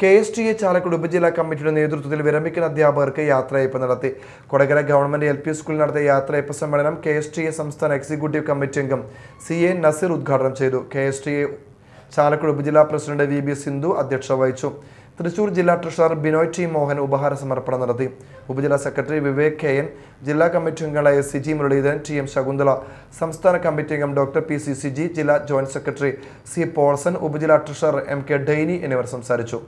K S T A Chalakudy ഉപജില്ലാ കമ്മിറ്റിയുടെ നേതൃത്വത്തിൽ വിരമിക്കുന്ന അധ്യാപകർക്ക് യാത്രയയപ്പ് നടത്തി കൊടകര ഗവൺമെന്റ് എൽ പി സ്കൂളിൽ നടത്തിയ യാത്രയയപ്പ് സമ്മേളനം കെ എസ് ടി എ സംസ്ഥാന എക്സിക്യൂട്ടീവ് കമ്മിറ്റി അംഗം സി എ നസീർ ഉദ്ഘാടനം ചെയ്തു K S T A Chalakudy ഉപജില്ലാ പ്രസിഡന്റ് വി ബി സിന്ധു അധ്യക്ഷത വഹിച്ചു തൃശൂർ ജില്ലാ ട്രഷറർ ബിനോയ് ടി മോഹൻ ഉപഹാര സമർപ്പണം നടത്തി ഉപജില്ലാ സെക്രട്ടറി വിവേക് കെ എൻ ജില്ലാ കമ്മിറ്റി അംഗങ്ങളായ C G Muraleedharan T M Shakuntala സംസ്ഥാന കമ്മിറ്റി അംഗം ഡോക്ടർ പി സി സിജി ജില്ലാ ജോയിന്റ് സെക്രട്ടറി സി പോൾസൺ ഉപജില്ലാ ട്രഷറർ എം കെ ഡെയ്നി എന്നിവർ സംസാരിച്ചു